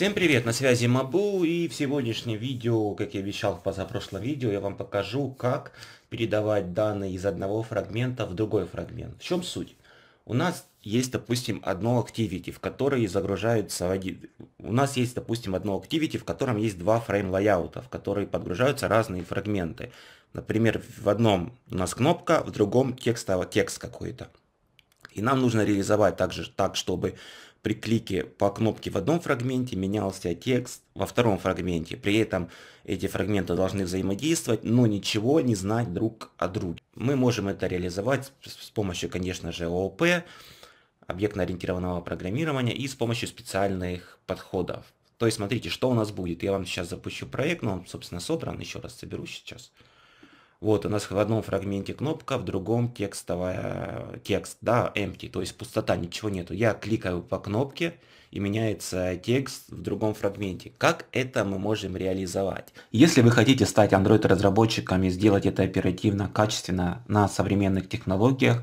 Всем привет, на связи Мабу и в сегодняшнем видео, как я обещал в позапрошлом видео, я вам покажу, как передавать данные из одного фрагмента в другой фрагмент. В чем суть? У нас есть, допустим, одно activity, в которое загружаются... Один... У нас есть, допустим, одно activity, в котором есть два фрейм лайаута, в которые подгружаются разные фрагменты. Например, в одном у нас кнопка, в другом текст, текст какой-то. И нам нужно реализовать также так, чтобы при клике по кнопке в одном фрагменте менялся текст во втором фрагменте. При этом эти фрагменты должны взаимодействовать, но ничего не знать друг о друге. Мы можем это реализовать с помощью, конечно же, ООП, объектно-ориентированного программирования и с помощью специальных подходов. То есть смотрите, что у нас будет. Я вам сейчас запущу проект, но он, собственно, собран. Еще раз соберу сейчас. Вот у нас в одном фрагменте кнопка, в другом текстовая, текст, да, empty, то есть пустота, ничего нету. Я кликаю по кнопке, и меняется текст в другом фрагменте. Как это мы можем реализовать? Если вы хотите стать Android-разработчиком и сделать это оперативно, качественно на современных технологиях,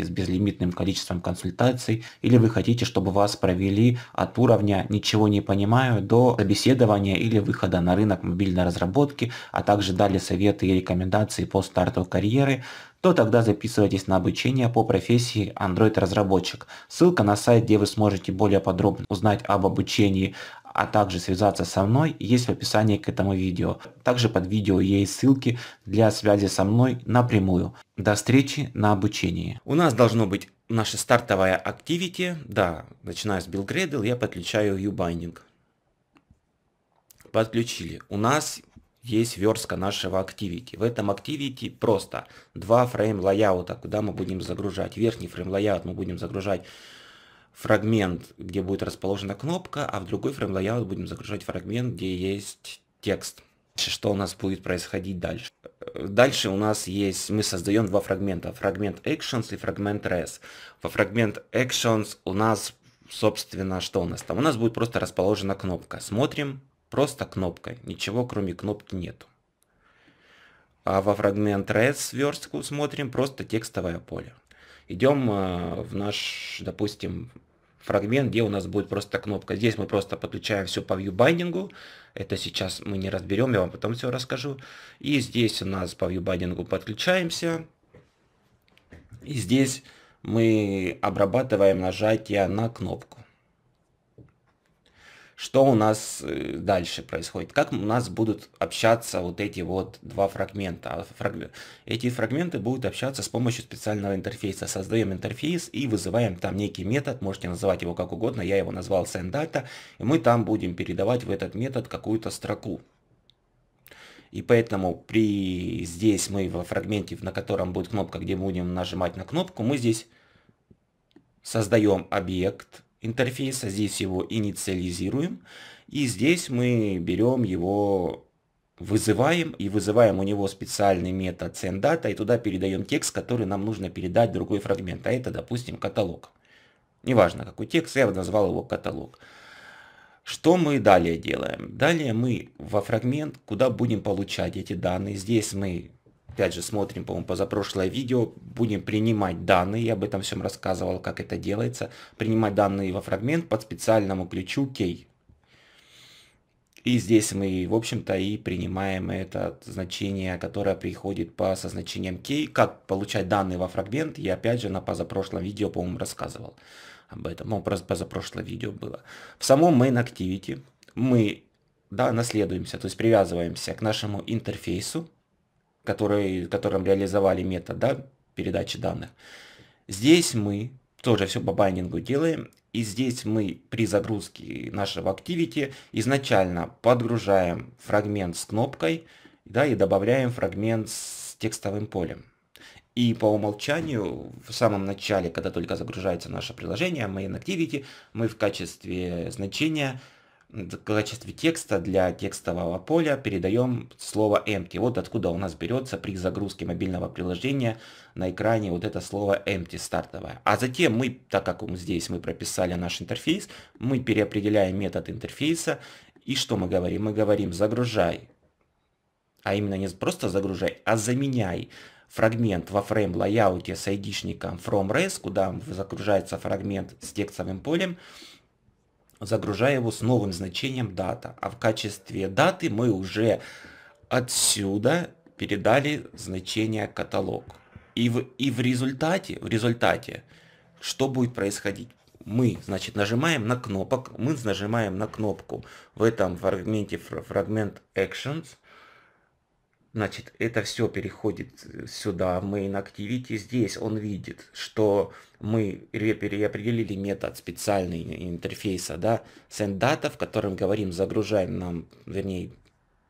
хотите с безлимитным количеством консультаций, или вы хотите, чтобы вас провели от уровня «ничего не понимаю» до собеседования или выхода на рынок мобильной разработки, а также дали советы и рекомендации по старту карьеры, то тогда записывайтесь на обучение по профессии Android-разработчик. Ссылка на сайт, где вы сможете более подробно узнать об обучении, а также связаться со мной есть в описании к этому видео. Также под видео есть ссылки для связи со мной напрямую. До встречи на обучении. У нас должно быть наше стартовое activity. Да, начиная с Bill я подключаю u Подключили. У нас есть верстка нашего Activity. В этом Activity просто два фрейм лайаута, куда мы будем загружать. Верхний фрейм лайаут мы будем загружать фрагмент, где будет расположена кнопка, а в другой фрейм layout будем загружать фрагмент, где есть текст. Что у нас будет происходить дальше? Дальше у нас есть, мы создаем два фрагмента, фрагмент actions и фрагмент res. Во фрагмент actions у нас, собственно, что у нас там? У нас будет просто расположена кнопка. Смотрим, просто кнопка, ничего кроме кнопки нету. А во фрагмент res верстку смотрим, просто текстовое поле идем а, в наш, допустим, фрагмент, где у нас будет просто кнопка. Здесь мы просто подключаем все по viewbinding. Это сейчас мы не разберем, я вам потом все расскажу. И здесь у нас по viewbinding подключаемся. И здесь мы обрабатываем нажатие на кнопку что у нас э, дальше происходит, как у нас будут общаться вот эти вот два фрагмента. А эти фрагменты будут общаться с помощью специального интерфейса. Создаем интерфейс и вызываем там некий метод, можете называть его как угодно, я его назвал sendData, и мы там будем передавать в этот метод какую-то строку. И поэтому при здесь мы во фрагменте, на котором будет кнопка, где будем нажимать на кнопку, мы здесь создаем объект, интерфейса, здесь его инициализируем, и здесь мы берем его, вызываем, и вызываем у него специальный метод sendData, и туда передаем текст, который нам нужно передать другой фрагмент, а это, допустим, каталог. Неважно, какой текст, я бы назвал его каталог. Что мы далее делаем? Далее мы во фрагмент, куда будем получать эти данные, здесь мы опять же, смотрим, по-моему, позапрошлое видео, будем принимать данные, я об этом всем рассказывал, как это делается, принимать данные во фрагмент под специальному ключу key. И здесь мы, в общем-то, и принимаем это значение, которое приходит по со значением key. Как получать данные во фрагмент, я опять же на позапрошлом видео, по-моему, рассказывал об этом. Ну, просто позапрошлое видео было. В самом main activity мы да, наследуемся, то есть привязываемся к нашему интерфейсу, который, которым реализовали метод да, передачи данных. Здесь мы тоже все по байнингу делаем, и здесь мы при загрузке нашего Activity изначально подгружаем фрагмент с кнопкой да, и добавляем фрагмент с текстовым полем. И по умолчанию, в самом начале, когда только загружается наше приложение, Main Activity, мы в качестве значения в качестве текста для текстового поля передаем слово empty. Вот откуда у нас берется при загрузке мобильного приложения на экране вот это слово empty стартовое. А затем мы, так как здесь мы прописали наш интерфейс, мы переопределяем метод интерфейса. И что мы говорим? Мы говорим загружай. А именно не просто загружай, а заменяй фрагмент во фрейм лайауте с айдишником from res, куда загружается фрагмент с текстовым полем, загружая его с новым значением дата. А в качестве даты мы уже отсюда передали значение каталог. И в, и в результате, в результате, что будет происходить? Мы, значит, нажимаем на кнопок, мы нажимаем на кнопку в этом фрагменте фрагмент actions – Значит, это все переходит э, сюда, main activity. Здесь он видит, что мы переопределили метод специальный интерфейса, да, sendData, в котором говорим, загружай нам, вернее,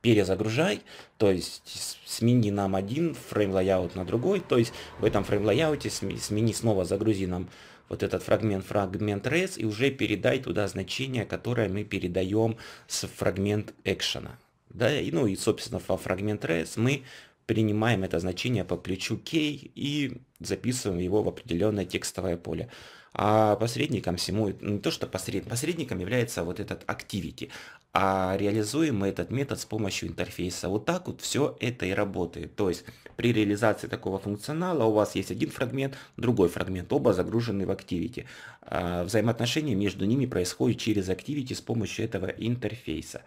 перезагружай, то есть смени нам один фрейм лайаут на другой, то есть в этом фрейм лайауте смени снова, загрузи нам вот этот фрагмент фрагмент res и уже передай туда значение, которое мы передаем с фрагмент экшена. Да, и, ну и, собственно, во фрагмент res мы принимаем это значение по плечу key и записываем его в определенное текстовое поле. А посредником всему, не то что посред, посредником является вот этот activity, а реализуем мы этот метод с помощью интерфейса. Вот так вот все это и работает. То есть при реализации такого функционала у вас есть один фрагмент, другой фрагмент, оба загружены в activity. А взаимоотношения между ними происходят через activity с помощью этого интерфейса.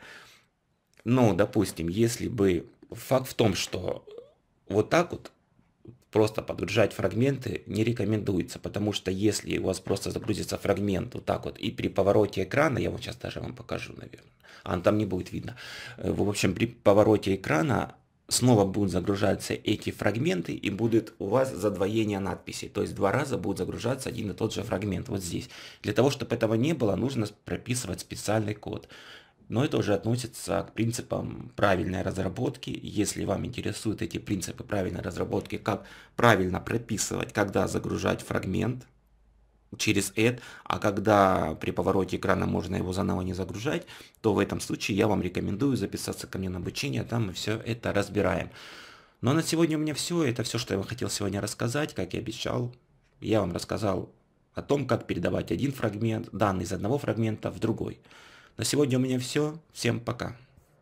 Но, допустим, если бы... Факт в том, что вот так вот просто подгружать фрагменты не рекомендуется, потому что если у вас просто загрузится фрагмент вот так вот, и при повороте экрана, я вам сейчас даже вам покажу, наверное, а там не будет видно, э, в общем, при повороте экрана снова будут загружаться эти фрагменты и будет у вас задвоение надписей. То есть два раза будет загружаться один и тот же фрагмент вот здесь. Для того, чтобы этого не было, нужно прописывать специальный код но это уже относится к принципам правильной разработки. Если вам интересуют эти принципы правильной разработки, как правильно прописывать, когда загружать фрагмент через add, а когда при повороте экрана можно его заново не загружать, то в этом случае я вам рекомендую записаться ко мне на обучение, там мы все это разбираем. Но на сегодня у меня все, это все, что я вам хотел сегодня рассказать, как и обещал. Я вам рассказал о том, как передавать один фрагмент, данные из одного фрагмента в другой. На сегодня у меня все. Всем пока.